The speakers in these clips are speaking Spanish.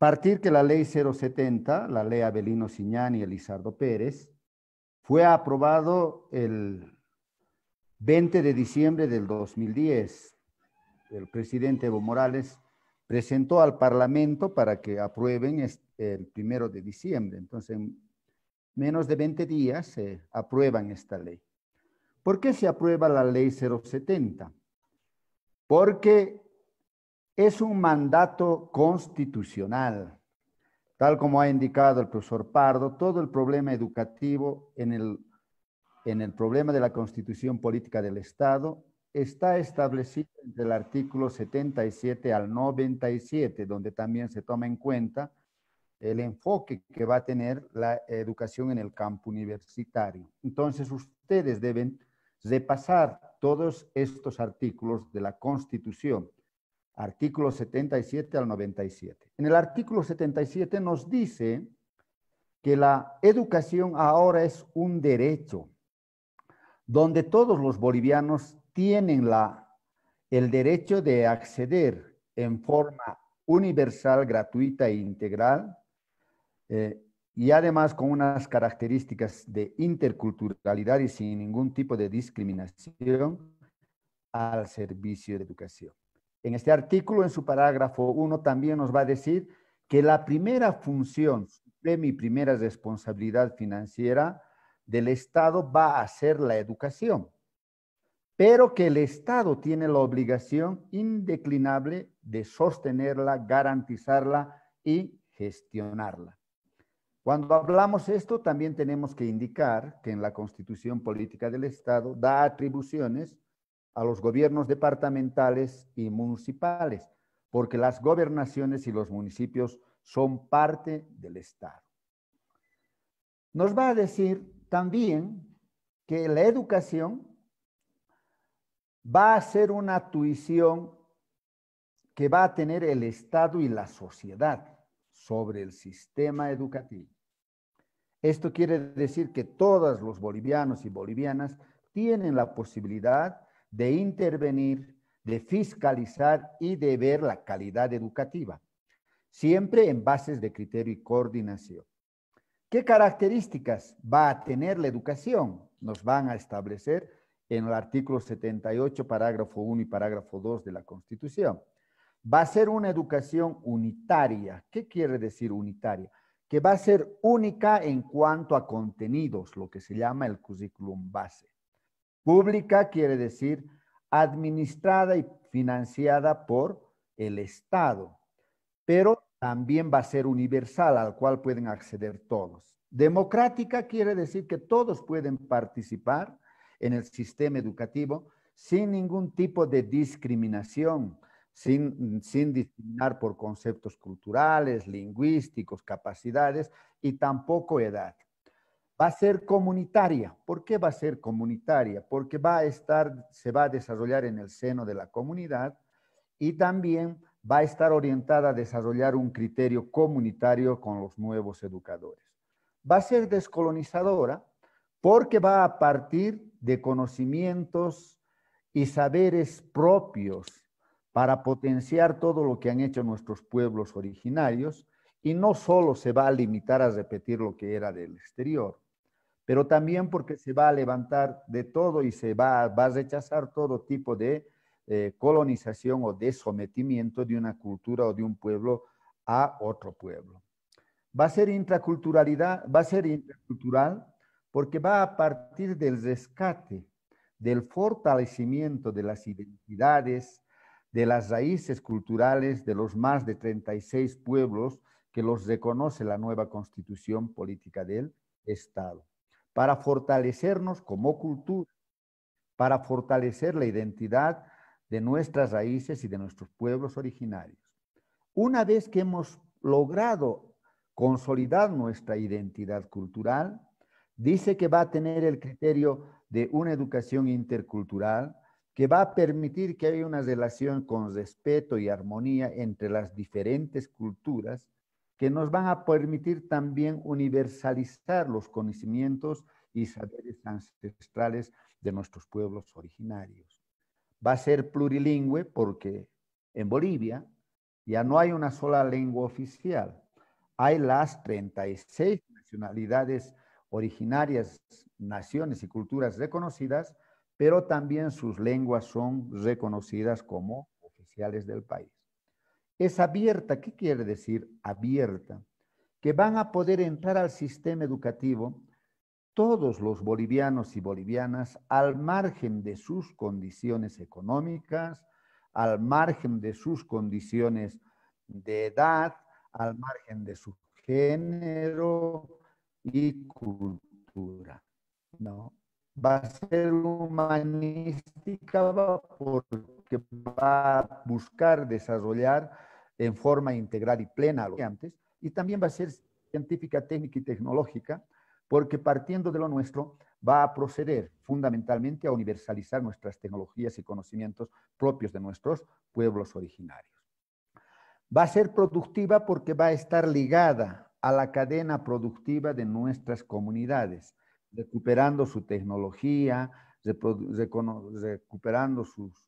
partir que la ley 070, la ley Abelino Siñán y Elizardo Pérez, fue aprobado el 20 de diciembre del 2010. El presidente Evo Morales presentó al Parlamento para que aprueben el primero de diciembre. Entonces, en menos de 20 días se aprueba aprueban esta ley. ¿Por qué se aprueba la ley 070? Porque es un mandato constitucional. Tal como ha indicado el profesor Pardo, todo el problema educativo en el, problema de la constitución política del Estado está establecido entre el artículo 77 al 97, donde también se toma en cuenta el enfoque que va a tener la educación en el campo universitario. Entonces, ustedes deben repasar todos estos artículos de la Constitución artículo 77 al 97. En el artículo 77 nos dice que la educación ahora es un derecho, donde todos los bolivianos tienen el derecho de acceder en forma universal, gratuita e integral, eh, y además con unas características de interculturalidad y sin ningún tipo de discriminación al servicio de educación. En este artículo, en su parágrafo 1, también nos va a decir que la primera función de mi primera responsabilidad financiera del Estado va a ser la educación, pero que el Estado tiene la obligación indeclinable de sostenerla, garantizarla y gestionarla. Cuando hablamos esto, también tenemos que indicar que en la Constitución Política del Estado da atribuciones a los gobiernos departamentales y municipales, porque las gobernaciones y los municipios son parte del Estado. Nos va a decir también que la educación va a ser una tuición que va a tener el Estado y la sociedad sobre el sistema educativo. Esto quiere decir que todos los bolivianos y bolivianas tienen la posibilidad de intervenir, de fiscalizar y de ver la calidad educativa, siempre en bases de criterio y coordinación. ¿Qué características va a tener la educación? Nos van a establecer en el artículo 78, parágrafo 1 y parágrafo 2 de la Constitución. Va a ser una educación unitaria. ¿Qué quiere decir unitaria? Que va a ser única en cuanto a contenidos, lo que se llama el currículum base. Pública quiere decir administrada y financiada por el Estado, pero también va a ser universal, al cual pueden acceder todos. Democrática quiere decir que todos pueden participar en el sistema educativo sin ningún tipo de discriminación, sin, sin discriminar por conceptos culturales, lingüísticos, capacidades y tampoco edad va a ser comunitaria. ¿Por qué va a ser comunitaria? Porque va a estar, se va a desarrollar en el seno de la comunidad y también va a estar orientada a desarrollar un criterio comunitario con los nuevos educadores. Va a ser descolonizadora porque va a partir de conocimientos y saberes propios para potenciar todo lo que han hecho nuestros pueblos originarios y no solo se va a limitar a repetir lo que era del exterior pero también porque se va a levantar de todo y se va, a rechazar todo tipo de eh, colonización o de sometimiento de una cultura o de un pueblo a otro pueblo. Va a ser intraculturalidad, va a ser intercultural porque va a partir del rescate, del fortalecimiento de las identidades, de las raíces culturales de los más de 36 pueblos que los reconoce la nueva constitución política del Estado para fortalecernos como cultura, para fortalecer la identidad de nuestras raíces y de nuestros pueblos originarios. Una vez que hemos logrado consolidar nuestra identidad cultural, dice que va a tener el criterio de una educación intercultural que va a permitir que haya una relación con respeto y armonía entre las diferentes culturas que nos van a permitir también universalizar los conocimientos y saberes ancestrales de nuestros pueblos originarios. Va a ser plurilingüe porque en Bolivia ya no hay una sola lengua oficial. Hay las 36 nacionalidades originarias, naciones y culturas reconocidas, pero también sus lenguas son reconocidas como oficiales del país es abierta. ¿Qué quiere decir abierta? Que van a poder entrar al sistema educativo todos los bolivianos y bolivianas al margen de sus condiciones económicas, al margen de sus condiciones de edad, al margen de su género y cultura. ¿no? Va a ser humanística porque va a buscar desarrollar en forma integral y plena a que antes, y también va a ser científica, técnica y tecnológica, porque partiendo de lo nuestro va a proceder fundamentalmente a universalizar nuestras tecnologías y conocimientos propios de nuestros pueblos originarios. Va a ser productiva porque va a estar ligada a la cadena productiva de nuestras comunidades, recuperando su tecnología, recuperando sus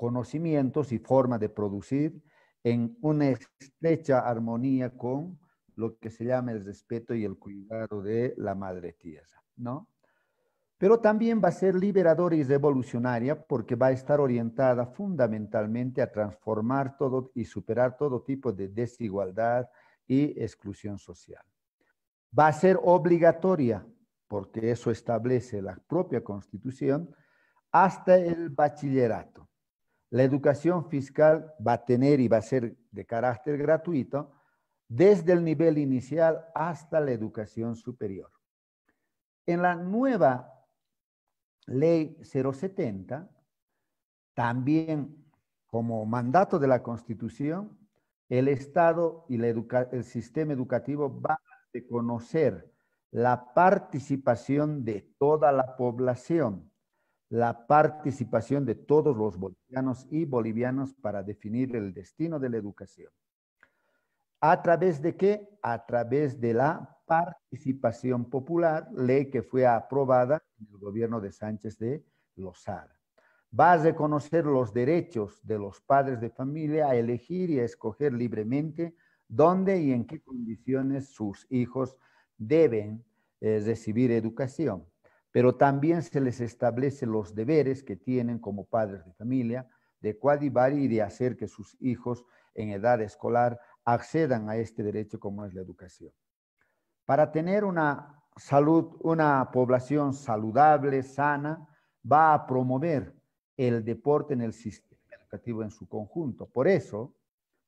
conocimientos y formas de producir en una estrecha armonía con lo que se llama el respeto y el cuidado de la madre tierra, ¿no? Pero también va a ser liberadora y revolucionaria porque va a estar orientada fundamentalmente a transformar todo y superar todo tipo de desigualdad y exclusión social. Va a ser obligatoria, porque eso establece la propia constitución, hasta el bachillerato la educación fiscal va a tener y va a ser de carácter gratuito desde el nivel inicial hasta la educación superior. En la nueva ley 070, también como mandato de la Constitución, el Estado y la el sistema educativo van a reconocer la participación de toda la población la participación de todos los bolivianos y bolivianos para definir el destino de la educación. ¿A través de qué? A través de la participación popular, ley que fue aprobada en el gobierno de Sánchez de Lozada. Va a reconocer los derechos de los padres de familia a elegir y a escoger libremente dónde y en qué condiciones sus hijos deben eh, recibir educación pero también se les establece los deberes que tienen como padres de familia de coadivar y de hacer que sus hijos en edad escolar accedan a este derecho como es la educación. Para tener una salud, una población saludable, sana, va a promover el deporte en el sistema educativo en su conjunto. Por eso,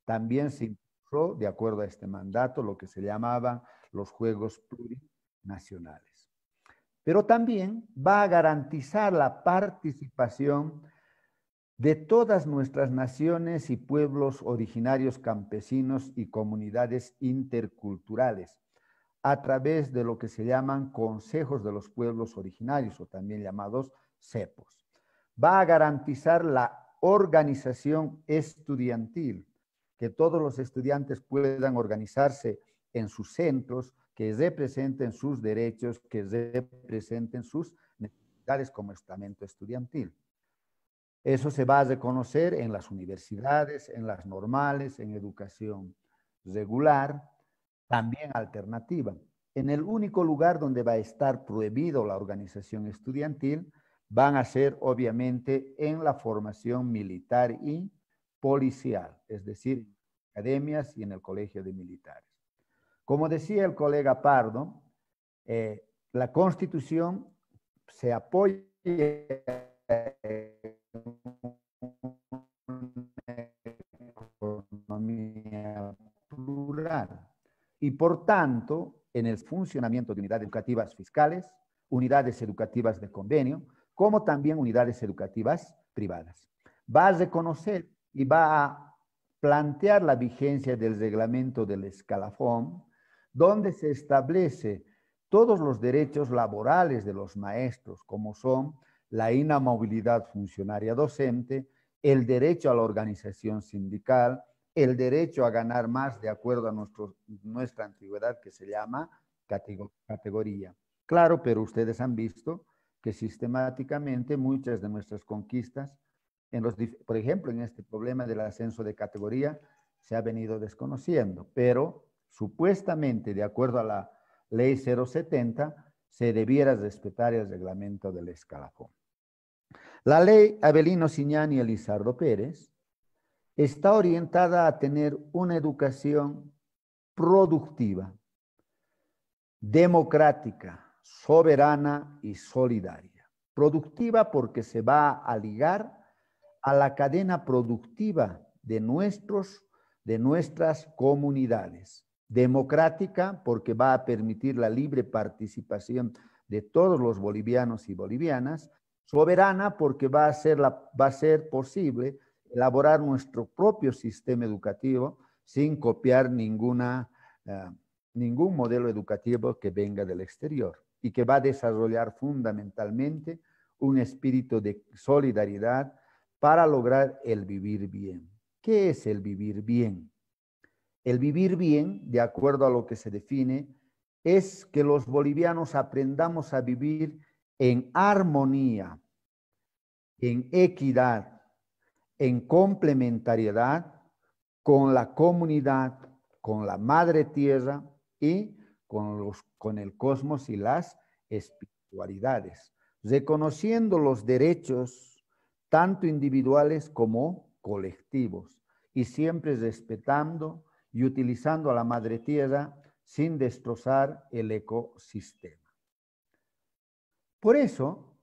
también se impulsó, de acuerdo a este mandato, lo que se llamaba los Juegos Plurinacionales pero también va a garantizar la participación de todas nuestras naciones y pueblos originarios campesinos y comunidades interculturales a través de lo que se llaman consejos de los pueblos originarios o también llamados CEPOS. Va a garantizar la organización estudiantil, que todos los estudiantes puedan organizarse en sus centros que representen sus derechos, que representen sus necesidades como estamento estudiantil. Eso se va a reconocer en las universidades, en las normales, en educación regular, también alternativa. En el único lugar donde va a estar prohibido la organización estudiantil van a ser obviamente en la formación militar y policial, es decir, academias y en el colegio de militares. Como decía el colega Pardo, eh, la Constitución se apoya en la economía plural y, por tanto, en el funcionamiento de unidades educativas fiscales, unidades educativas de convenio, como también unidades educativas privadas. Va a reconocer y va a plantear la vigencia del reglamento del escalafón donde se establece todos los derechos laborales de los maestros, como son la inamovilidad funcionaria docente, el derecho a la organización sindical, el derecho a ganar más de acuerdo a nuestra antigüedad que se llama categoría. Claro, pero ustedes han visto que sistemáticamente muchas de nuestras conquistas, por ejemplo, en este problema del ascenso de categoría, se ha venido desconociendo, pero Supuestamente, de acuerdo a la ley 070, se debiera respetar el reglamento del escalafón. La ley Abelino Siñani y Elizardo Pérez está orientada a tener una educación productiva, democrática, soberana y solidaria. Productiva porque se va a ligar a la cadena productiva de, de nuestras comunidades democrática porque va a permitir la libre participación de todos los bolivianos y bolivianas, soberana porque va a ser, va a ser posible elaborar nuestro propio sistema educativo sin copiar ninguna, eh, ningún modelo educativo que venga del exterior y que va a desarrollar fundamentalmente un espíritu de solidaridad para lograr el vivir bien. ¿Qué es el vivir bien? El vivir bien, de acuerdo a lo que se define, es que los bolivianos aprendamos a vivir en armonía, en equidad, en complementariedad con la comunidad, con la madre tierra y con, los, con el cosmos y las espiritualidades, reconociendo los derechos tanto individuales como colectivos y siempre respetando y utilizando a la madre tierra sin destrozar el ecosistema. Por eso,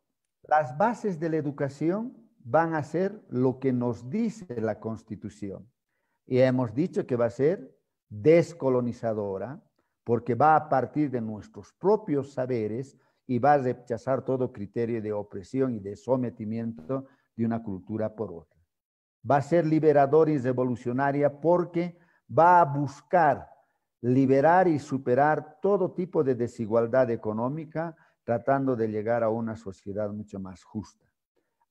las bases de la educación van a ser lo que nos dice la Constitución. Y hemos dicho que va a ser descolonizadora, porque va a partir de nuestros propios saberes y va a rechazar todo criterio de opresión y de sometimiento de una cultura por otra. Va a ser liberadora y revolucionaria porque va a buscar liberar y superar todo tipo de desigualdad económica, tratando de llegar a una sociedad mucho más justa.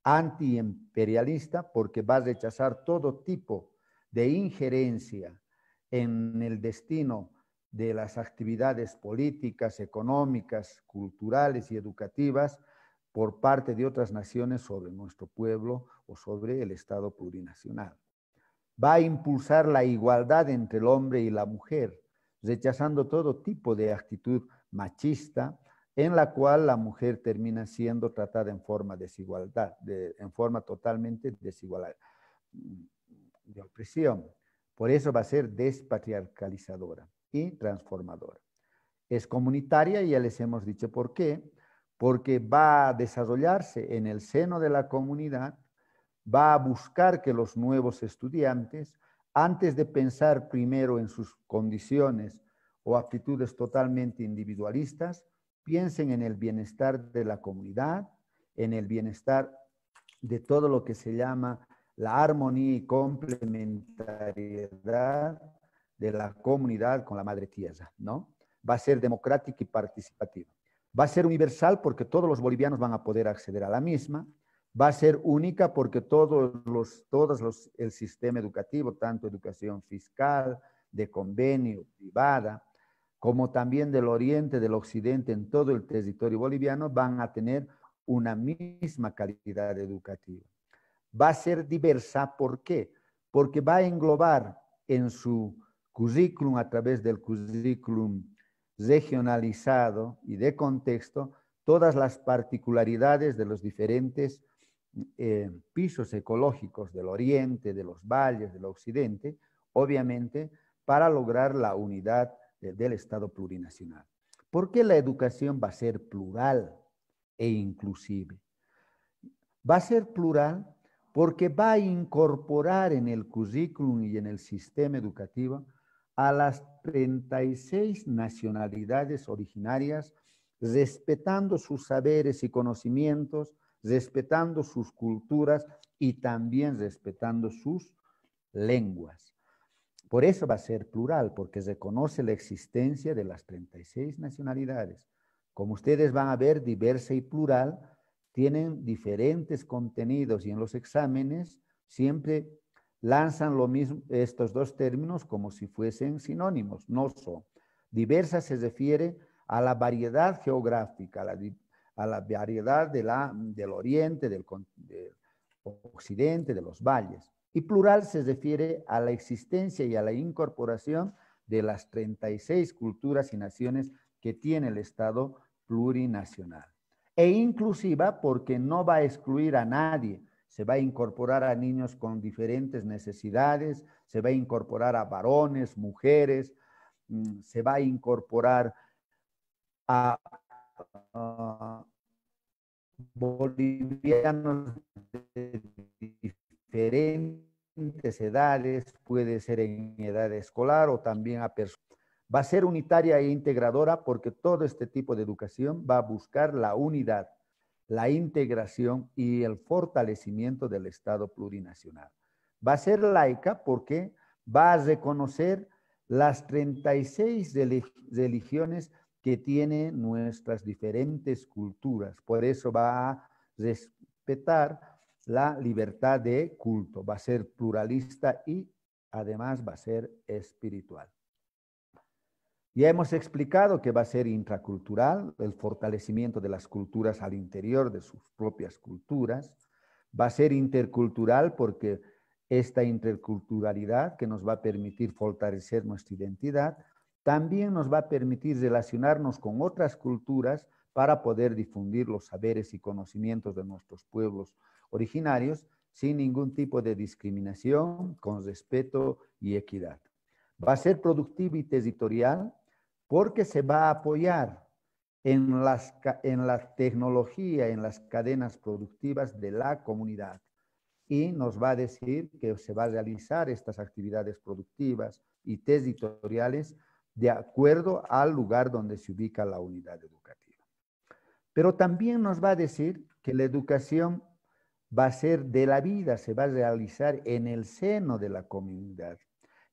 Antiimperialista, porque va a rechazar todo tipo de injerencia en el destino de las actividades políticas, económicas, culturales y educativas por parte de otras naciones sobre nuestro pueblo o sobre el Estado plurinacional va a impulsar la igualdad entre el hombre y la mujer, rechazando todo tipo de actitud machista en la cual la mujer termina siendo tratada en forma desigualdad, en forma totalmente desigual, mm, de opresión. Por eso va a ser despatriarcalizadora y transformadora. Es comunitaria, ya les hemos dicho por qué, porque va a desarrollarse en el seno de la comunidad va a buscar que los nuevos estudiantes, antes de pensar primero en sus condiciones o aptitudes totalmente individualistas, piensen en el bienestar de la comunidad, en el bienestar de todo lo que se llama la armonía y complementariedad de la comunidad con la madre tierra, ¿no? Va a ser democrática y participativa. Va a ser universal porque todos los bolivianos van a poder acceder a la misma, va a ser única porque todos los, todos los, el sistema educativo, tanto educación fiscal, de convenio, privada, como también del oriente, del occidente, en todo el territorio boliviano, van a tener una misma calidad educativa. Va a ser diversa, ¿por qué? Porque va a englobar en su currículum, a través del currículum regionalizado y de contexto, todas las particularidades de los diferentes eh, pisos ecológicos del oriente, de los valles, del occidente, obviamente para lograr la unidad del Estado plurinacional. ¿Por qué la educación va a ser plural e inclusive? Va a ser plural porque va a incorporar en el currículum y en el sistema educativo a las 36 nacionalidades originarias, respetando sus saberes y conocimientos, respetando sus culturas y también respetando sus lenguas. Por eso va a ser plural, porque reconoce la existencia de las 36 nacionalidades. Como ustedes van a ver, diversa y plural tienen diferentes contenidos y en los exámenes siempre lanzan lo mismo, estos dos términos como si fuesen sinónimos, no son. Diversa se refiere a la variedad geográfica, la a la variedad de la, del oriente, del, del occidente, de los valles. Y plural se refiere a la existencia y a la incorporación de las 36 culturas y naciones que tiene el Estado plurinacional. E inclusiva porque no va a excluir a nadie, se va a incorporar a niños con diferentes necesidades, se va a incorporar a varones, mujeres, mm, se va a incorporar a Ah, bolivianos de diferentes edades, puede ser en edad escolar o también a personas. Va a ser unitaria e integradora porque todo este tipo de educación va a buscar la unidad, la integración y el fortalecimiento del Estado plurinacional. Va a ser laica porque va a reconocer las 36 religiones que tiene nuestras diferentes culturas. Por eso va a respetar la libertad de culto, va a ser pluralista y además va a ser espiritual. Ya hemos explicado que va a ser intracultural, el fortalecimiento de las culturas al interior de sus propias culturas. Va a ser intercultural porque esta interculturalidad que nos va a permitir fortalecer nuestra identidad también nos va a permitir relacionarnos con otras culturas para poder difundir los saberes y conocimientos de nuestros pueblos originarios sin ningún tipo de discriminación, con respeto y equidad. Va a ser productivo y territorial porque se va a apoyar en, las, en la tecnología, en las cadenas productivas de la comunidad. Y nos va a decir que se va a realizar estas actividades productivas y territoriales de acuerdo al lugar donde se ubica la unidad educativa. Pero también nos va a decir que la educación va a ser de la vida, se va a realizar en el seno de la comunidad.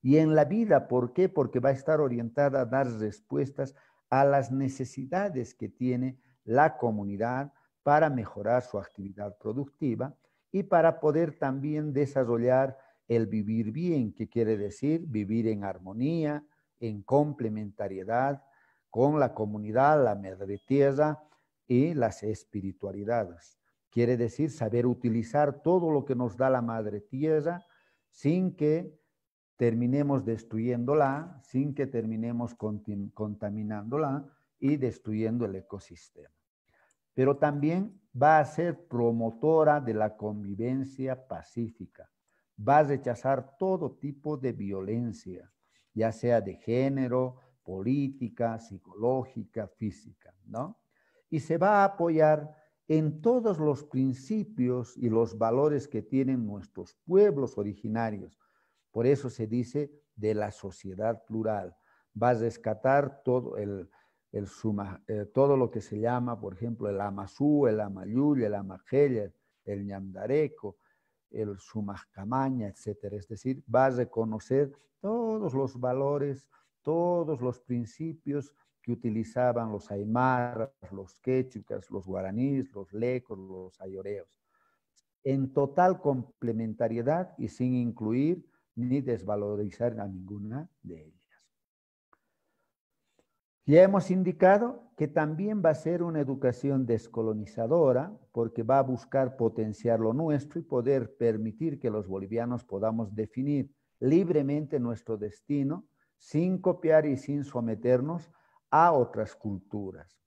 Y en la vida, ¿por qué? Porque va a estar orientada a dar respuestas a las necesidades que tiene la comunidad para mejorar su actividad productiva y para poder también desarrollar el vivir bien, que quiere decir vivir en armonía, en complementariedad con la comunidad, la madre tierra y las espiritualidades. Quiere decir saber utilizar todo lo que nos da la madre tierra sin que terminemos destruyéndola, sin que terminemos contaminándola y destruyendo el ecosistema. Pero también va a ser promotora de la convivencia pacífica, va a rechazar todo tipo de violencia, ya sea de género, política, psicológica, física, ¿no? Y se va a apoyar en todos los principios y los valores que tienen nuestros pueblos originarios. Por eso se dice de la sociedad plural. Va a rescatar todo, el, eh, todo lo que se llama, por ejemplo, el Amazú, el Amayul, el Amajel, el Ñamdareco, el sumascamaña, etcétera. Es decir, va a reconocer todos los valores, todos los principios que utilizaban los aymaras, los quechucas, los guaraníes, los lecos, los ayoreos. En total complementariedad y sin incluir ni desvalorizar a ninguna de ellas. Ya hemos indicado que también va a ser una educación descolonizadora, porque va a buscar potenciar lo nuestro y poder permitir que los bolivianos podamos definir libremente nuestro destino sin copiar y sin someternos a otras culturas.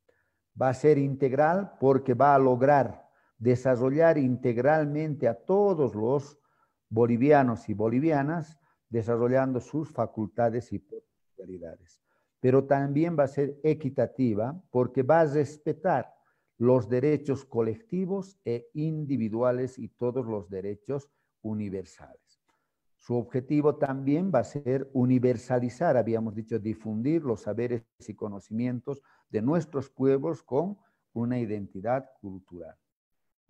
Va a ser integral porque va a lograr desarrollar integralmente a todos los bolivianos y bolivianas, desarrollando sus facultades y potencialidades pero también va a ser equitativa porque va a respetar los derechos colectivos e individuales y todos los derechos universales. Su objetivo también va a ser universalizar, habíamos dicho, difundir los saberes y conocimientos de nuestros pueblos con una identidad cultural.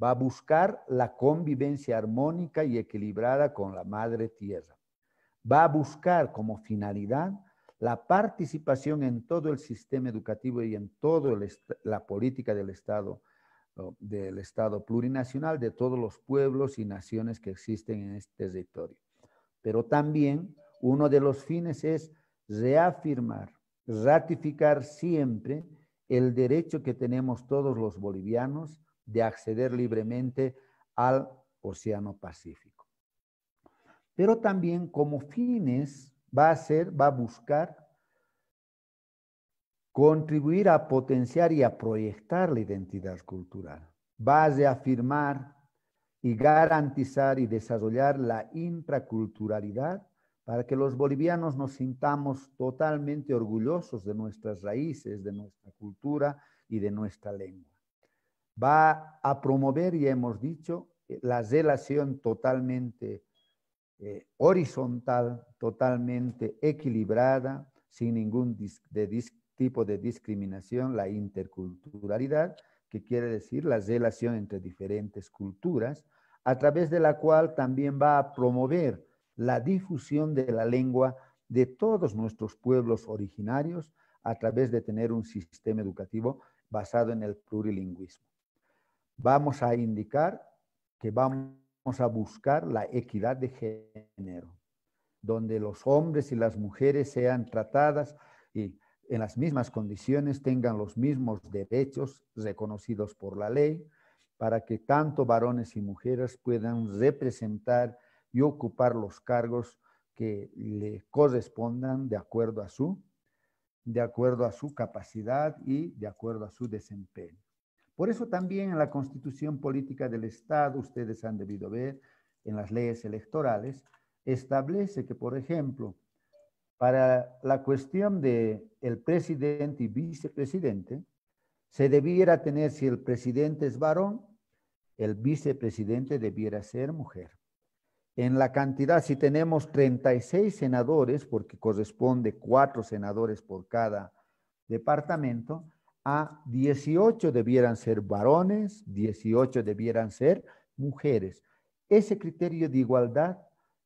Va a buscar la convivencia armónica y equilibrada con la madre tierra. Va a buscar como finalidad la participación en todo el sistema educativo y en toda la política del Estado, del Estado plurinacional de todos los pueblos y naciones que existen en este territorio. Pero también uno de los fines es reafirmar, ratificar siempre el derecho que tenemos todos los bolivianos de acceder libremente al Océano Pacífico. Pero también como fines va a hacer, va a buscar contribuir a potenciar y a proyectar la identidad cultural. Va a afirmar y garantizar y desarrollar la intraculturalidad para que los bolivianos nos sintamos totalmente orgullosos de nuestras raíces, de nuestra cultura y de nuestra lengua. Va a promover, y hemos dicho, la relación totalmente eh, horizontal, totalmente equilibrada, sin ningún tipo de discriminación, la interculturalidad, que quiere decir la relación entre diferentes culturas, a través de la cual también va a promover la difusión de la lengua de todos nuestros pueblos originarios a través de tener un sistema educativo basado en el plurilingüismo. Vamos a indicar que vamos a buscar la equidad de género, donde los hombres y las mujeres sean tratadas y en las mismas condiciones tengan los mismos derechos reconocidos por la ley, para que tanto varones y mujeres puedan representar y ocupar los cargos que le correspondan de acuerdo a su, de acuerdo a su capacidad y de acuerdo a su desempeño. Por eso también en la constitución política del Estado, ustedes han debido ver en las leyes electorales, establece que, por ejemplo, para la cuestión de presidente y vicepresidente, se debiera tener, si el presidente es varón, el vicepresidente debiera ser mujer. En la cantidad, si tenemos 36 senadores, porque corresponde cuatro senadores por cada departamento, a 18 debieran ser varones, 18 debieran ser mujeres. Ese criterio de igualdad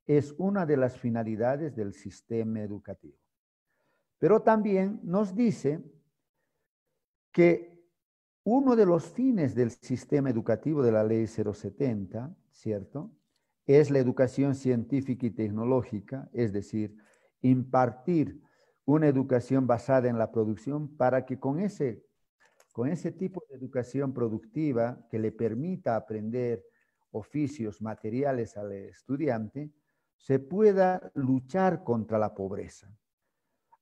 es una de las finalidades del sistema educativo. Pero también nos dice que uno de los fines del sistema educativo de la ley 070, ¿cierto? Es la educación científica y tecnológica, es decir, impartir una educación basada en la producción para que con ese, con ese tipo de educación productiva que le permita aprender oficios materiales al estudiante, se pueda luchar contra la pobreza.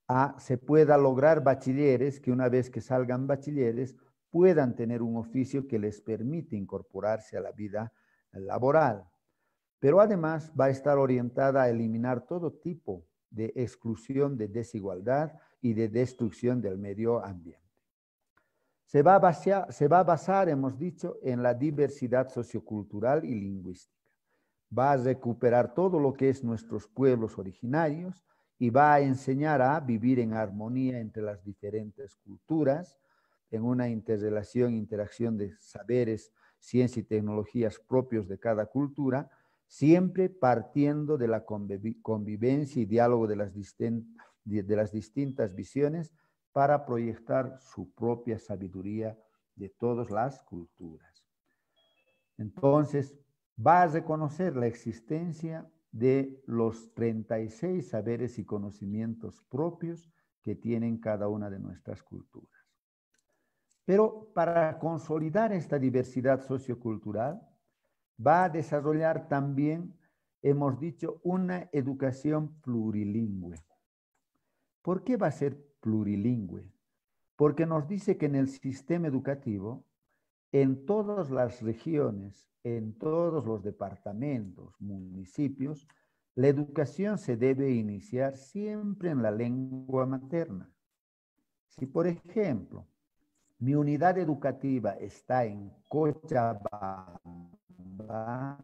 A, se pueda lograr bachilleres que una vez que salgan bachilleres puedan tener un oficio que les permite incorporarse a la vida laboral. Pero además va a estar orientada a eliminar todo tipo de exclusión, de desigualdad y de destrucción del medio ambiente. Se va, a basar, hemos dicho, en la diversidad sociocultural y lingüística. Va a recuperar todo lo que es nuestros pueblos originarios y va a enseñar a vivir en armonía entre las diferentes culturas, en una interrelación, interacción de saberes, ciencia y tecnologías propios de cada cultura siempre partiendo de la convivencia y diálogo de las, distintas visiones para proyectar su propia sabiduría de todas las culturas. Entonces, va a reconocer la existencia de los 36 saberes y conocimientos propios que tienen cada una de nuestras culturas. Pero para consolidar esta diversidad sociocultural, va a desarrollar también, hemos dicho, una educación plurilingüe. ¿Por qué va a ser plurilingüe? Porque nos dice que en el sistema educativo, en todas las regiones, en todos los departamentos, municipios, la educación se debe iniciar siempre en la lengua materna. Si, por ejemplo, mi unidad educativa está en Cochabamba, la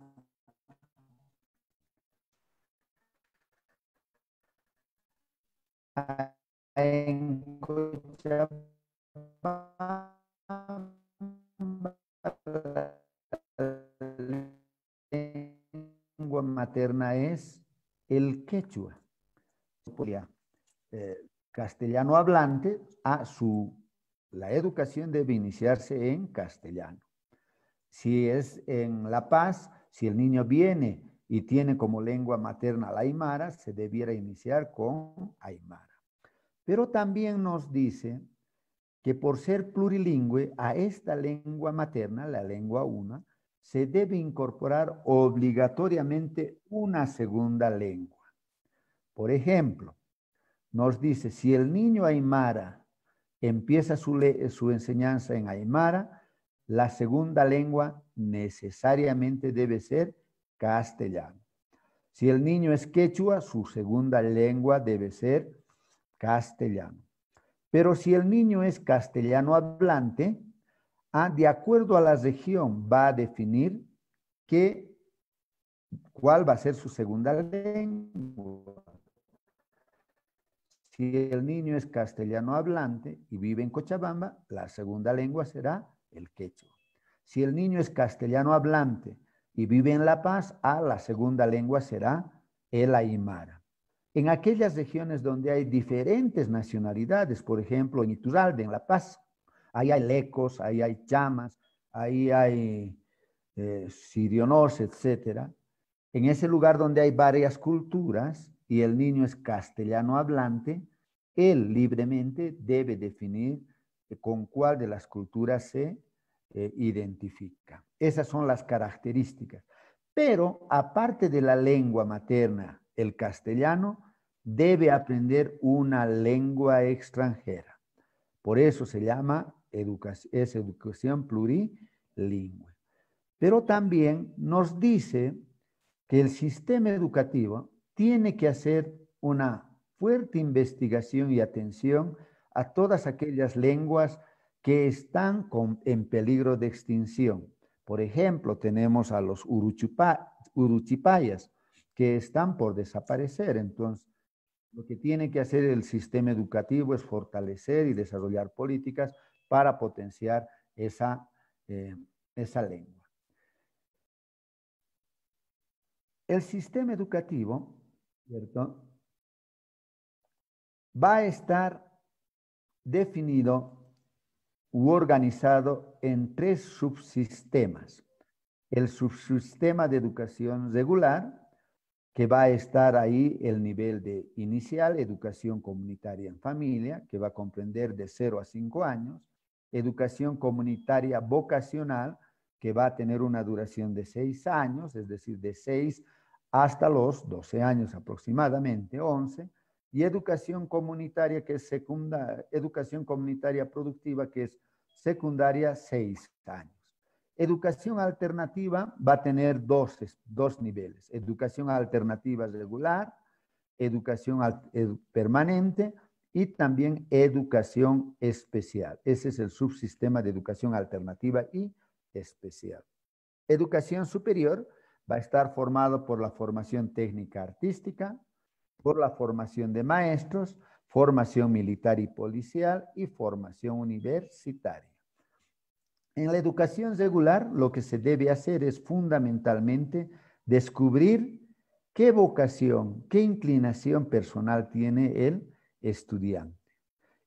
lengua materna es el quechua. Eh, castellano hablante a su la educación debe iniciarse en castellano. Si es en La Paz, si el niño viene y tiene como lengua materna la aymara, se debiera iniciar con aymara. Pero también nos dice que por ser plurilingüe, a esta lengua materna, la lengua una, se debe incorporar obligatoriamente una segunda lengua. Por ejemplo, nos dice, si el niño aymara empieza su, su enseñanza en aymara, la segunda lengua necesariamente debe ser castellano. Si el niño es quechua, su segunda lengua debe ser castellano. Pero si el niño es castellano hablante, ah, de acuerdo a la región va a definir qué, cuál va a ser su segunda lengua. Si el niño es castellano hablante y vive en Cochabamba, la segunda lengua será el quechua. Si el niño es castellano hablante y vive en La Paz, a la segunda lengua será el aymara. En aquellas regiones donde hay diferentes nacionalidades, por ejemplo, en Iturralde, en La Paz, ahí hay lecos, ahí hay chamas, ahí hay eh, sirionos, etc. En ese lugar donde hay varias culturas y el niño es castellano hablante, él libremente debe definir con cuál de las culturas se eh, identifica. Esas son las características. Pero aparte de la lengua materna, el castellano, debe aprender una lengua extranjera. Por eso se llama educación plurilingüe. Pero también nos dice que el sistema educativo tiene que hacer una fuerte investigación y atención a todas aquellas lenguas que están en peligro de extinción. Por ejemplo, tenemos a los uruchipayas, que están por desaparecer. Entonces, lo que tiene que hacer el sistema educativo es fortalecer y desarrollar políticas para potenciar esa, eh, esa lengua. El sistema educativo, Va a estar definido u organizado en tres subsistemas. El subsistema de educación regular, que va a estar ahí el nivel de inicial, educación comunitaria en familia, que va a comprender de 0 a 5 años, educación comunitaria vocacional, que va a tener una duración de 6 años, es decir, de 6 hasta los 12 años aproximadamente, 11, y educación comunitaria, que es secundaria, educación comunitaria productiva, que es secundaria, seis años. Educación alternativa va a tener dos, niveles, educación alternativa regular, educación permanente y también educación especial. Ese es el subsistema de educación alternativa y especial. Educación superior va a estar formado por la formación técnica artística, por la formación de maestros, formación militar y policial y formación universitaria. En la educación regular, lo que se debe hacer es fundamentalmente descubrir qué vocación, qué inclinación personal tiene el estudiante.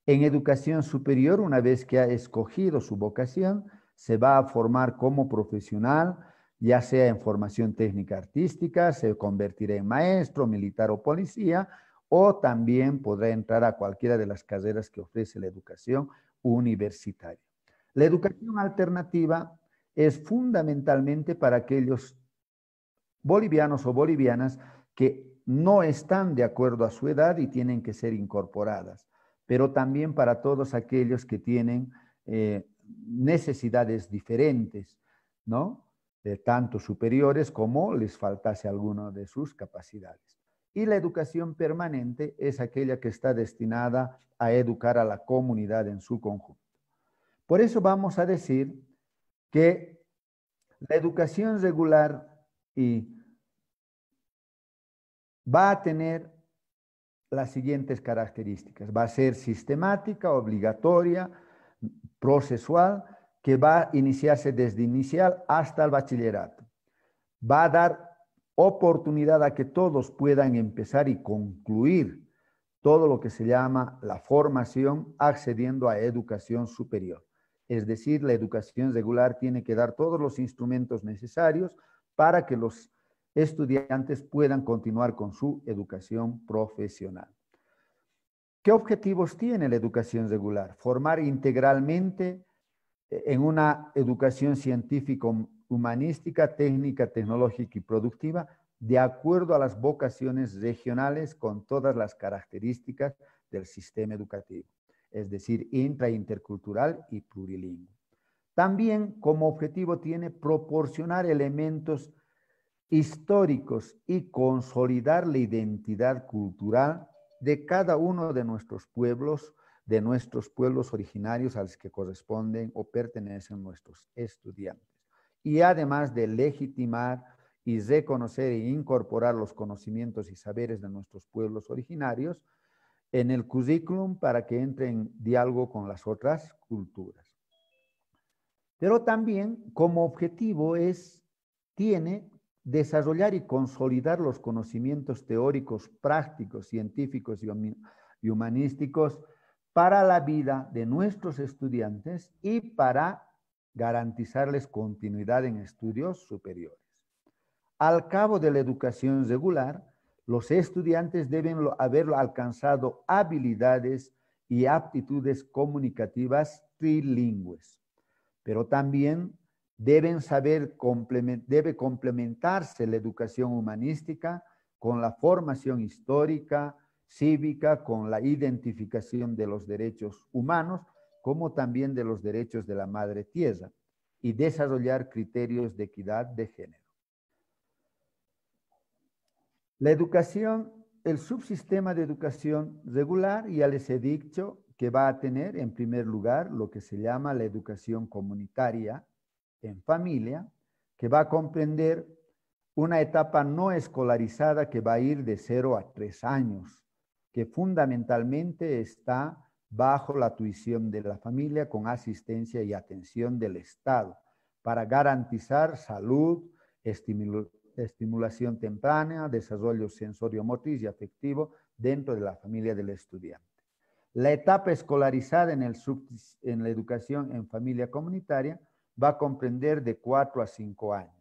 En educación superior, una vez que ha escogido su vocación, se va a formar como profesional, ya sea en formación técnica artística, se convertirá en maestro, militar o policía, o también podrá entrar a cualquiera de las carreras que ofrece la educación universitaria. La educación alternativa es fundamentalmente para aquellos bolivianos o bolivianas que no están de acuerdo a su edad y tienen que ser incorporadas, pero también para todos aquellos que tienen eh, necesidades diferentes, ¿no? De tanto superiores como les faltase alguna de sus capacidades. Y la educación permanente es aquella que está destinada a educar a la comunidad en su conjunto. Por eso vamos a decir que la educación regular y va a tener las siguientes características. Va a ser sistemática, obligatoria, procesual, que va a iniciarse desde inicial hasta el bachillerato. Va a dar oportunidad a que todos puedan empezar y concluir todo lo que se llama la formación accediendo a educación superior. Es decir, la educación regular tiene que dar todos los instrumentos necesarios para que los estudiantes puedan continuar con su educación profesional. ¿Qué objetivos tiene la educación regular? Formar integralmente en una educación científica, humanística técnica, tecnológica y productiva, de acuerdo a las vocaciones regionales con todas las características del sistema educativo, es decir, intra, intercultural y plurilingüe. También como objetivo tiene proporcionar elementos históricos y consolidar la identidad cultural de cada uno de nuestros pueblos de nuestros pueblos originarios a los que corresponden o pertenecen nuestros estudiantes. Y además de legitimar y reconocer e incorporar los conocimientos y saberes de nuestros pueblos originarios en el currículum para que entre en diálogo con las otras culturas. Pero también como objetivo es, tiene desarrollar y consolidar los conocimientos teóricos, prácticos, científicos y, humanísticos para la vida de nuestros estudiantes y para garantizarles continuidad en estudios superiores. Al cabo de la educación regular, los estudiantes deben haber alcanzado habilidades y aptitudes comunicativas trilingües, pero también deben saber debe complementarse la educación humanística con la formación histórica, cívica, con la identificación de los derechos humanos, como también de los derechos de la madre tierra, y desarrollar criterios de equidad de género. La educación, el subsistema de educación regular, ya les he dicho que va a tener en primer lugar lo que se llama la educación comunitaria en familia, que va a comprender una etapa no escolarizada que va a ir de 0 a 3 años, que fundamentalmente está bajo la tuición de la familia con asistencia y atención del Estado para garantizar salud, estimulación temprana, desarrollo sensorio-motriz y afectivo dentro de la familia del estudiante. La etapa escolarizada en, en la educación en familia comunitaria va a comprender de 4 a 5 años.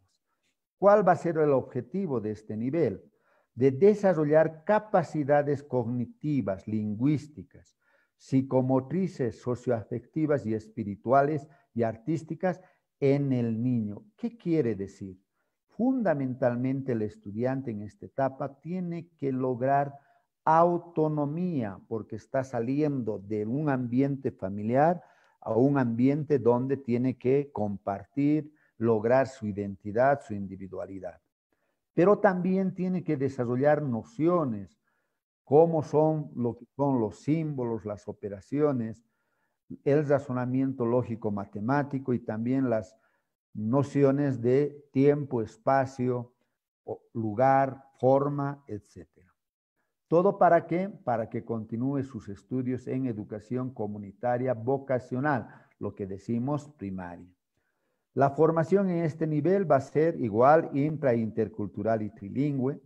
¿Cuál va a ser el objetivo de este nivel? de desarrollar capacidades cognitivas, lingüísticas, psicomotrices, socioafectivas y espirituales y artísticas en el niño. ¿Qué quiere decir? Fundamentalmente el estudiante en esta etapa tiene que lograr autonomía porque está saliendo de un ambiente familiar a un ambiente donde tiene que compartir, lograr su identidad, su individualidad pero también tiene que desarrollar nociones, cómo son lo que son los símbolos, las operaciones, el razonamiento lógico matemático y también las nociones de tiempo, espacio, lugar, forma, etc. Todo para qué? Para que continúe sus estudios en educación comunitaria vocacional, lo que decimos primaria. La formación en este nivel va a ser igual intra, intercultural y trilingüe.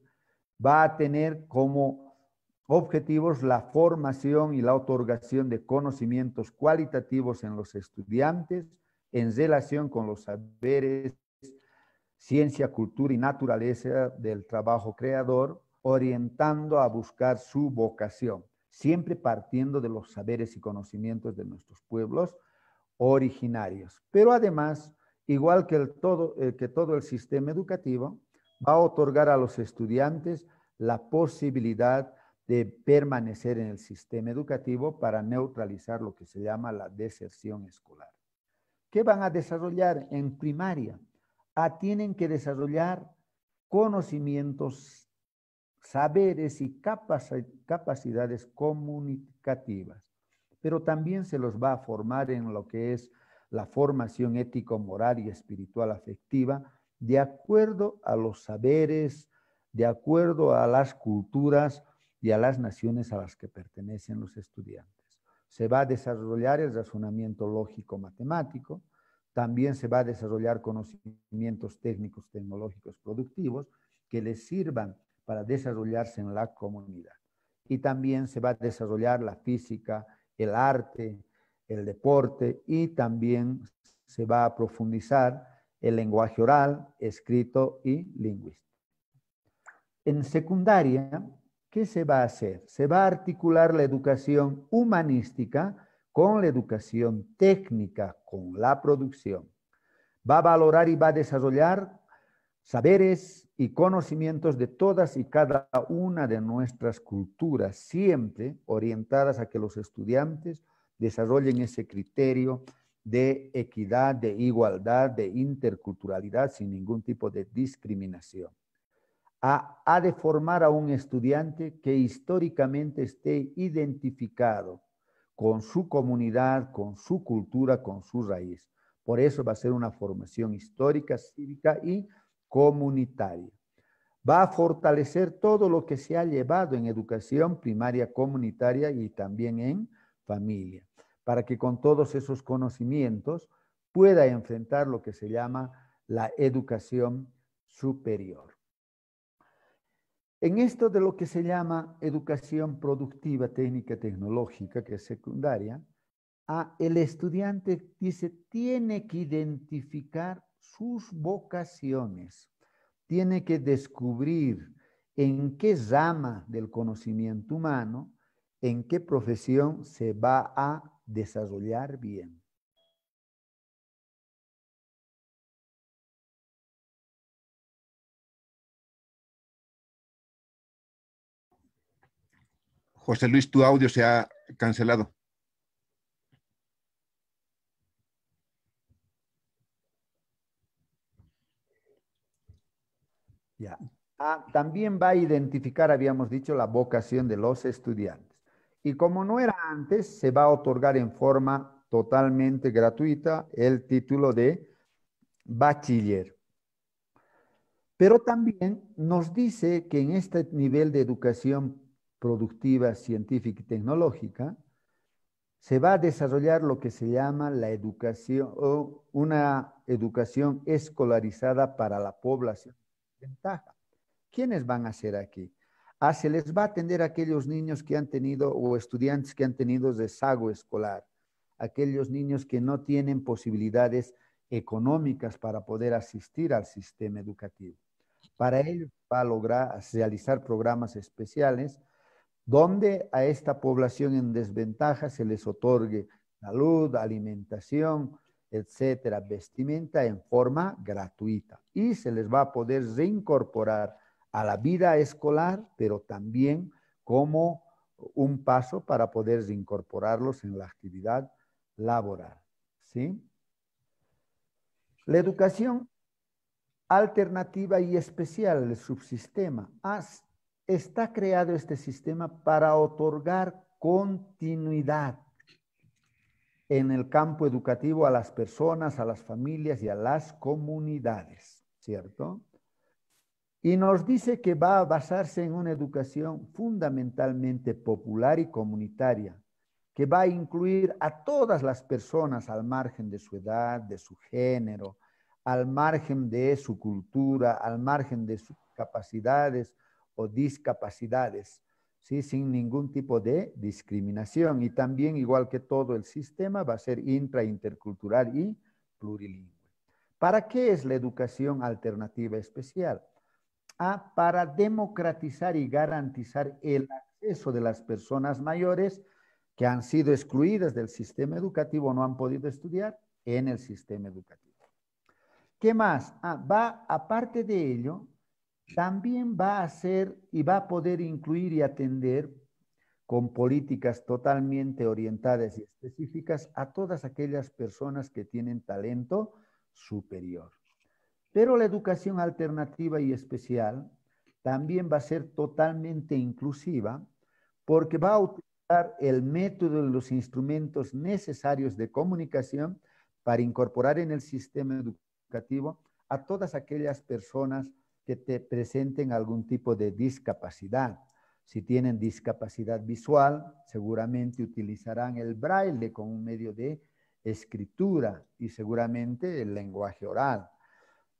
Va a tener como objetivos la formación y la otorgación de conocimientos cualitativos en los estudiantes en relación con los saberes, ciencia, cultura y naturaleza del trabajo creador, orientando a buscar su vocación, siempre partiendo de los saberes y conocimientos de nuestros pueblos originarios. Pero además, igual que, todo, eh, que todo el sistema educativo, va a otorgar a los estudiantes la posibilidad de permanecer en el sistema educativo para neutralizar lo que se llama la deserción escolar. ¿Qué van a desarrollar en primaria? Ah, tienen que desarrollar conocimientos, saberes y capacidades comunicativas, pero también se los va a formar en lo que es la formación ético, moral y espiritual afectiva de acuerdo a los saberes, de acuerdo a las culturas y a las naciones a las que pertenecen los estudiantes. Se va a desarrollar el razonamiento lógico-matemático, también se va a desarrollar conocimientos técnicos, tecnológicos, productivos que les sirvan para desarrollarse en la comunidad. Y también se va a desarrollar la física, el arte, el deporte y también se va a profundizar el lenguaje oral, escrito y lingüístico. En secundaria, ¿qué se va a hacer? Se va a articular la educación humanística con la educación técnica, con la producción. Va a valorar y va a desarrollar saberes y conocimientos de todas y cada una de nuestras culturas, siempre orientadas a que los estudiantes desarrollen ese criterio de equidad, de igualdad, de interculturalidad sin ningún tipo de discriminación. A, ha de formar a un estudiante que históricamente esté identificado con su comunidad, con su cultura, con su raíz. Por eso va a ser una formación histórica, cívica y comunitaria. Va a fortalecer todo lo que se ha llevado en educación primaria comunitaria y también en familia para que con todos esos conocimientos pueda enfrentar lo que se llama la educación superior. En esto de lo que se llama educación productiva, técnica, tecnológica, que es secundaria, a el estudiante dice, tiene que identificar sus vocaciones, tiene que descubrir en qué rama del conocimiento humano, en qué profesión se va a desarrollar bien. José Luis, tu audio se ha cancelado. Ya. Ah, también va a identificar, habíamos dicho, la vocación de los estudiantes. Y como no era antes, se va a otorgar en forma totalmente gratuita el título de bachiller. Pero también nos dice que en este nivel de educación productiva, científica y tecnológica, se va a desarrollar lo que se llama la educación, o una educación escolarizada para la población. ¿Quiénes van a ser aquí? Ah, se les va a atender a aquellos niños que han tenido o estudiantes que han tenido desago escolar, aquellos niños que no tienen posibilidades económicas para poder asistir al sistema educativo. Para ello, va a lograr realizar programas especiales donde a esta población en desventaja se les otorgue salud, alimentación, etcétera, vestimenta en forma gratuita y se les va a poder reincorporar a la vida escolar, pero también como un paso para poder incorporarlos en la actividad laboral. ¿sí? La educación alternativa y especial, el subsistema. está creado este sistema para otorgar continuidad en el campo educativo a las personas, a las familias y a las comunidades, ¿cierto? Y nos dice que va a basarse en una educación fundamentalmente popular y comunitaria, que va a incluir a todas las personas al margen de su edad, de su género, al margen de su cultura, al margen de sus capacidades o discapacidades, ¿sí? sin ningún tipo de discriminación. Y también, igual que todo el sistema, va a ser intra, intercultural y plurilingüe. ¿Para qué es la educación alternativa especial? A, para democratizar y garantizar el acceso de las personas mayores que han sido excluidas del sistema educativo o no han podido estudiar en el sistema educativo. ¿Qué más? Ah, aparte de ello, también va a ser y va a poder incluir y atender con políticas totalmente orientadas y específicas a todas aquellas personas que tienen talento superior. Pero la educación alternativa y especial también va a ser totalmente inclusiva porque va a utilizar el método y los instrumentos necesarios de comunicación para incorporar en el sistema educativo a todas aquellas personas que te presenten algún tipo de discapacidad. Si tienen discapacidad visual, seguramente utilizarán el braille como un medio de escritura y seguramente el lenguaje oral.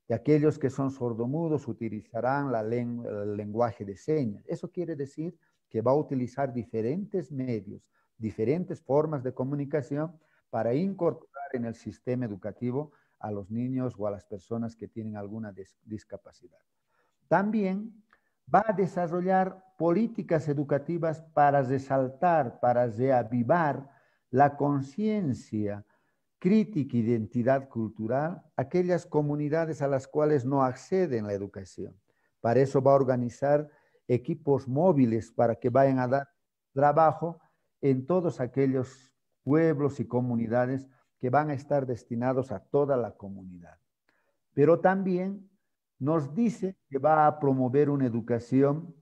Y aquellos que son sordomudos utilizarán el lenguaje de señas. Eso quiere decir que va a utilizar diferentes medios, diferentes formas de comunicación para incorporar en el sistema educativo a los niños o a las personas que tienen alguna discapacidad. También va a desarrollar políticas educativas para resaltar, para reavivar la conciencia crítica identidad cultural aquellas comunidades a las cuales no acceden la educación. Para eso va a organizar equipos móviles para que vayan a dar trabajo en todos aquellos pueblos y comunidades que van a estar destinados a toda la comunidad. Pero también nos dice que va a promover una educación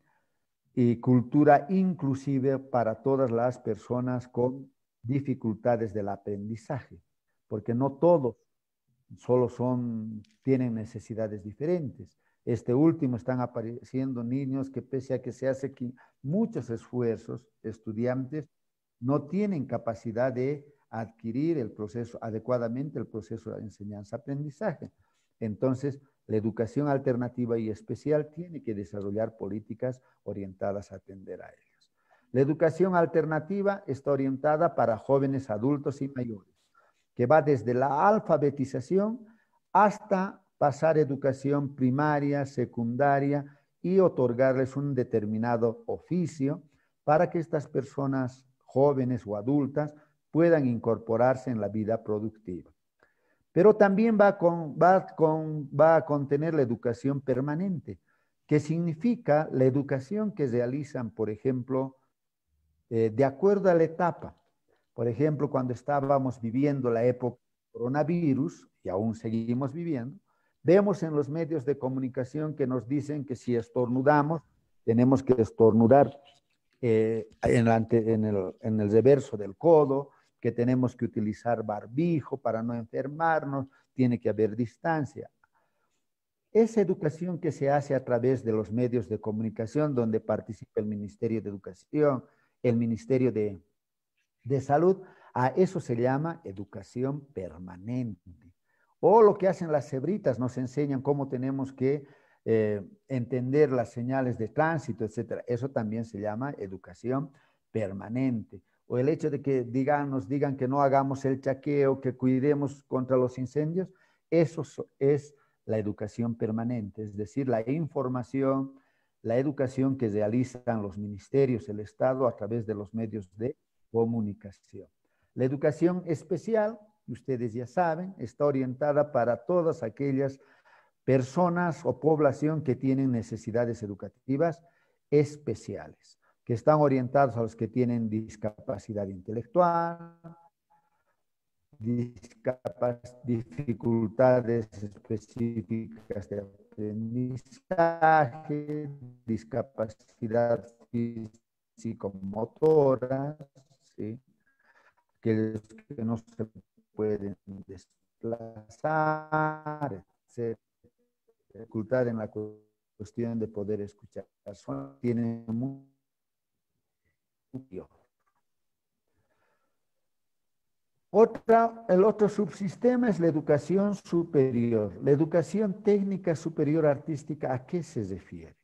y cultura inclusive para todas las personas con dificultades del aprendizaje porque no todos solo son, tienen necesidades diferentes. Este último están apareciendo niños que pese a que se hace muchos esfuerzos, estudiantes no tienen capacidad de adquirir el proceso adecuadamente el proceso de enseñanza-aprendizaje. Entonces, la educación alternativa y especial tiene que desarrollar políticas orientadas a atender a ellos. La educación alternativa está orientada para jóvenes, adultos y mayores que va desde la alfabetización hasta pasar educación primaria, secundaria y otorgarles un determinado oficio para que estas personas jóvenes o adultas puedan incorporarse en la vida productiva. Pero también va, a contener la educación permanente, que significa la educación que realizan, por ejemplo, eh, de acuerdo a la etapa. Por ejemplo, cuando estábamos viviendo la época coronavirus, y aún seguimos viviendo, vemos en los medios de comunicación que nos dicen que si estornudamos, tenemos que estornudar eh, en el reverso del codo, que tenemos que utilizar barbijo para no enfermarnos, tiene que haber distancia. Esa educación que se hace a través de los medios de comunicación, donde participa el Ministerio de Educación, el Ministerio de de salud. A eso se llama educación permanente. O lo que hacen las cebritas, nos enseñan cómo tenemos que eh, entender las señales de tránsito, etcétera. Eso también se llama educación permanente. O el hecho de que digan, nos digan que no hagamos el chaqueo, que cuidemos contra los incendios, eso es la educación permanente, es decir, la información, la educación que realizan los ministerios, el Estado a través de los medios de comunicación. La educación especial, ustedes ya saben, está orientada para todas aquellas personas o población que tienen necesidades educativas especiales, que están orientados a los que tienen discapacidad intelectual, dificultades específicas de aprendizaje, discapacidad psicomotora, que que no se pueden desplazar, se ocultar en la cuestión de poder escuchar. tienen mucho. Otra, el otro subsistema es la educación superior. La educación técnica superior artística, ¿a qué se refiere?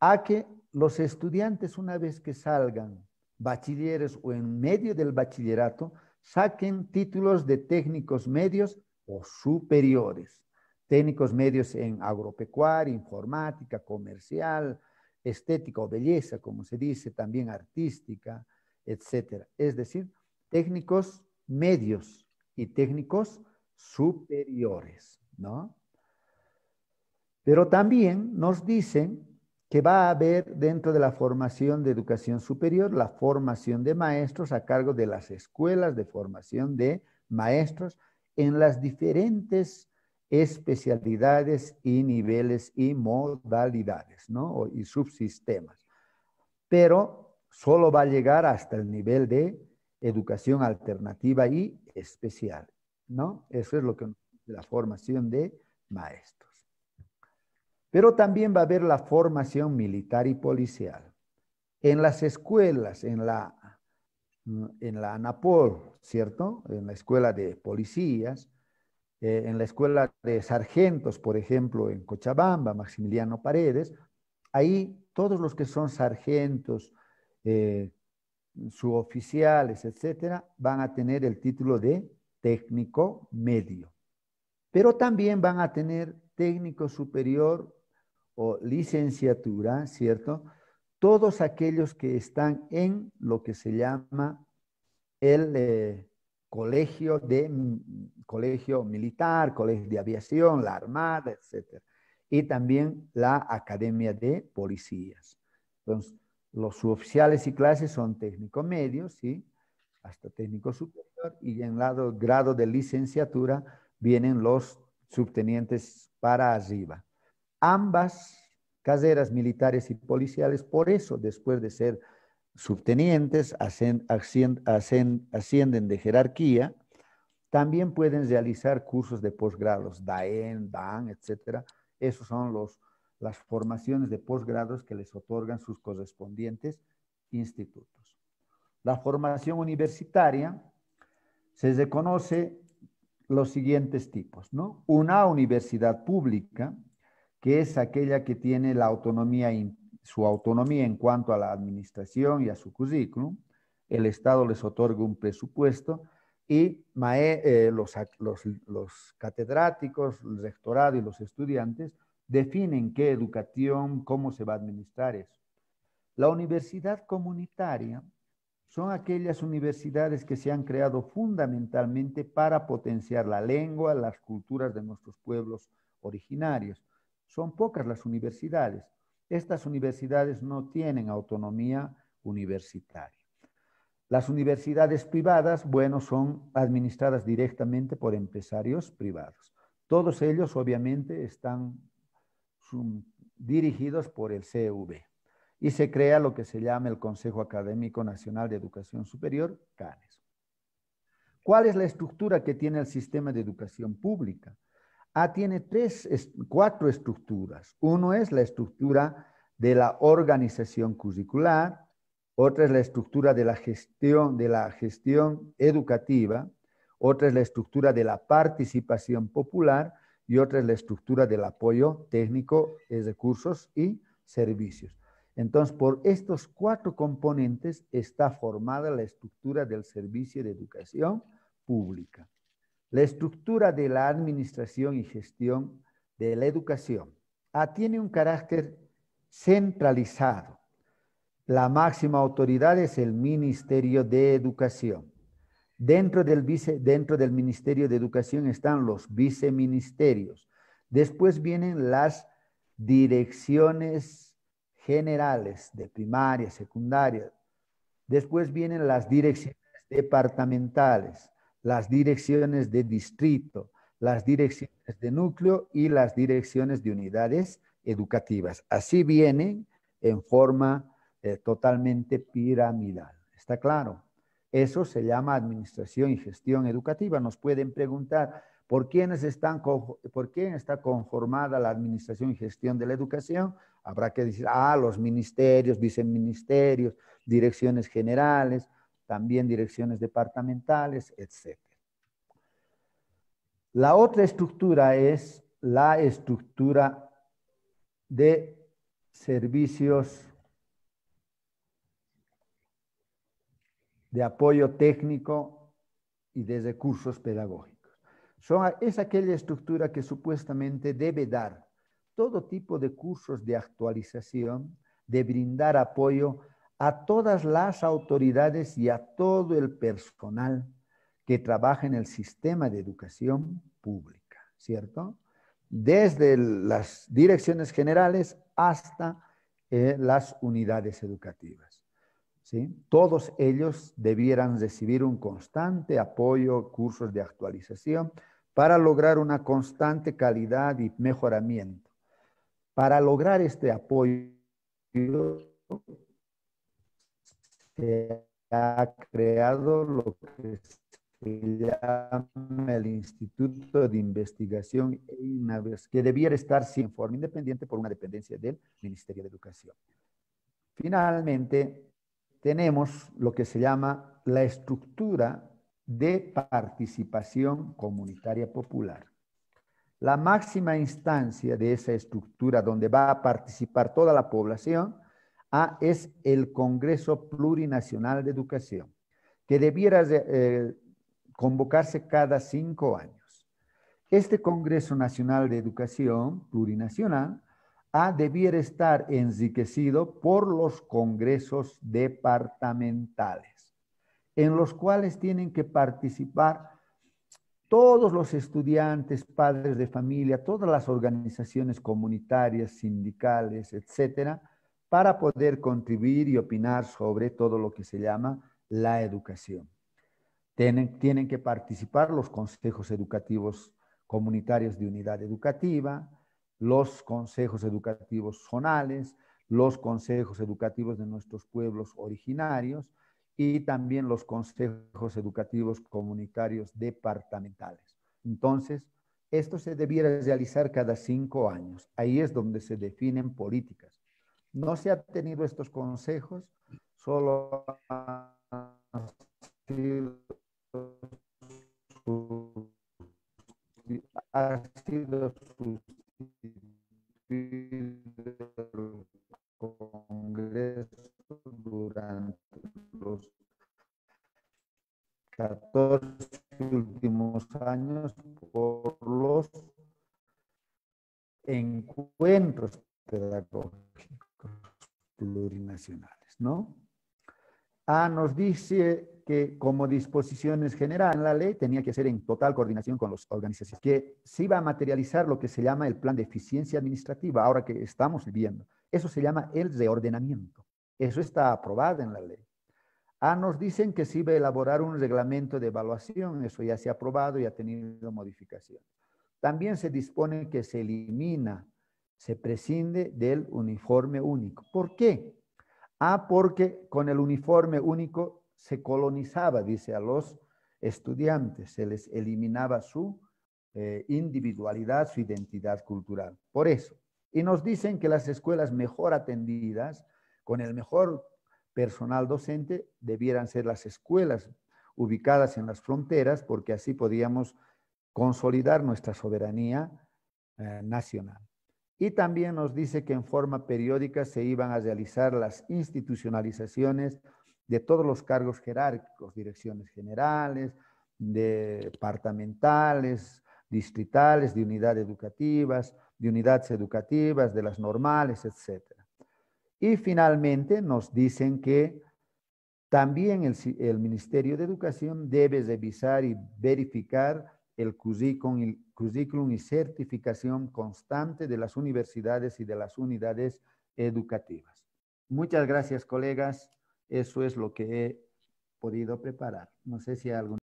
A que los estudiantes, una vez que salgan bachilleres o en medio del bachillerato saquen títulos de técnicos medios o superiores. Técnicos medios en agropecuaria, informática, comercial, estética o belleza, como se dice, también artística, etcétera. Es decir, técnicos medios y técnicos superiores, ¿no? Pero también nos dicen que va a haber dentro de la formación de educación superior, la formación de maestros a cargo de las escuelas de formación de maestros en las diferentes especialidades y niveles y modalidades, ¿no? Y subsistemas. Pero solo va a llegar hasta el nivel de educación alternativa y especial, ¿no? Eso es lo que la formación de maestros. Pero también va a haber la formación militar y policial. En las escuelas, en la, en ANAPOL, ¿cierto? En la escuela de policías, eh, en la escuela de sargentos, por ejemplo, en Cochabamba, Maximiliano Paredes, ahí todos los que son sargentos, eh, suboficiales, etcétera, van a tener el título de técnico medio. Pero también van a tener técnico superior o licenciatura, ¿cierto? Todos aquellos que están en lo que se llama el eh, colegio, de, colegio militar, colegio de aviación, la armada, etc. Y también la academia de policías. Entonces, los oficiales y clases son técnico medio, ¿sí? Hasta técnico superior y en lado, grado de licenciatura vienen los subtenientes para arriba ambas caseras militares y policiales, por eso después de ser subtenientes, ascienden de jerarquía, también pueden realizar cursos de posgrados, DAEN, DAN, etc. Esas son las formaciones de posgrados que les otorgan sus correspondientes institutos. La formación universitaria se reconoce los siguientes tipos, ¿no? Una universidad pública, que es aquella que tiene la autonomía, su autonomía en cuanto a la administración y a su currículum. El Estado les otorga un presupuesto y eh, los, los catedráticos, el rectorado y los estudiantes definen qué educación, cómo se va a administrar eso. La universidad comunitaria son aquellas universidades que se han creado fundamentalmente para potenciar la lengua, las culturas de nuestros pueblos originarios. Son pocas las universidades. Estas universidades no tienen autonomía universitaria. Las universidades privadas, bueno, son administradas directamente por empresarios privados. Todos ellos, obviamente, están dirigidos por el CV. y se crea lo que se llama el Consejo Académico Nacional de Educación Superior, CANES. ¿Cuál es la estructura que tiene el sistema de educación pública? A tiene tres, cuatro estructuras. Uno es la estructura de la organización curricular, otra es la estructura de la gestión, de la gestión educativa, otra es la estructura de la participación popular y otra es la estructura del apoyo técnico, recursos y servicios. Entonces, por estos cuatro componentes está formada la estructura del servicio de educación pública. La estructura de la administración y gestión de la educación ah, tiene un carácter centralizado. La máxima autoridad es el Ministerio de Educación. Dentro del, dentro del Ministerio de Educación están los viceministerios. Después vienen las direcciones generales de primaria, secundaria. Después vienen las direcciones departamentales las direcciones de distrito, las direcciones de núcleo y las direcciones de unidades educativas. Así vienen en forma eh, totalmente piramidal. ¿Está claro? Eso se llama administración y gestión educativa. Nos pueden preguntar por por quién está conformada la administración y gestión de la educación. Habrá que decir, ah, los ministerios, viceministerios, direcciones generales, también direcciones departamentales, etc. La otra estructura es la estructura de servicios de apoyo técnico y de recursos pedagógicos. es aquella estructura que supuestamente debe dar todo tipo de cursos de actualización, de brindar apoyo a todas las autoridades y a todo el personal que trabaja en el sistema de educación pública, ¿cierto? Desde las direcciones generales hasta eh, las unidades educativas. ¿sí? Todos ellos debieran recibir un constante apoyo, cursos de actualización, para lograr una constante calidad y mejoramiento. Para lograr este apoyo, se ha creado lo que se llama el Instituto de Investigación e Innovación, que debiera estar sin forma independiente por una dependencia del Ministerio de Educación. Finalmente, tenemos lo que se llama la estructura de participación comunitaria popular. La máxima instancia de esa estructura donde va a participar toda la población a es el Congreso Plurinacional de Educación, que debiera eh, convocarse cada cinco años. Este Congreso Nacional de Educación Plurinacional A debiera estar enriquecido por los congresos departamentales, en los cuales tienen que participar todos los estudiantes, padres de familia, todas las organizaciones comunitarias, sindicales, etcétera, para poder contribuir y opinar sobre todo lo que se llama la educación. Tienen, que participar los consejos educativos comunitarios de unidad educativa, los consejos educativos zonales, los consejos educativos de nuestros pueblos originarios y también los consejos educativos comunitarios departamentales. Entonces, esto se debiera realizar cada cinco años. Ahí es donde se definen políticas. No se ha tenido estos consejos, solo ha sido, su Congreso durante los 14 últimos años por los encuentros pedagógicos plurinacionales, ¿no? A ah, nos dice que como disposiciones generales, la ley tenía que ser en total coordinación con las organizaciones, que se iba a materializar lo que se llama el plan de eficiencia administrativa, ahora que estamos viviendo. Eso se llama el reordenamiento. Eso está aprobado en la ley. A ah, nos dicen que se iba a elaborar un reglamento de evaluación, eso ya se ha aprobado y ha tenido modificación. También se dispone que se elimina se prescinde del uniforme único. ¿Por qué? Ah, porque con el uniforme único se colonizaba, dice, a los estudiantes, se les eliminaba su eh, individualidad, su identidad cultural. Por eso. Y nos dicen que las escuelas mejor atendidas, con el mejor personal docente, debieran ser las escuelas ubicadas en las fronteras, porque así podíamos consolidar nuestra soberanía eh, nacional. Y también nos dice que en forma periódica se iban a realizar las institucionalizaciones de todos los cargos jerárquicos, direcciones generales, departamentales, distritales, de unidades educativas, de unidades educativas, de las normales, etc. Y finalmente nos dicen que también el, Ministerio de Educación debe revisar y verificar el CUSI con el currículum y certificación constante de las universidades y de las unidades educativas. Muchas gracias, colegas. Eso es lo que he podido preparar. No sé si hay algún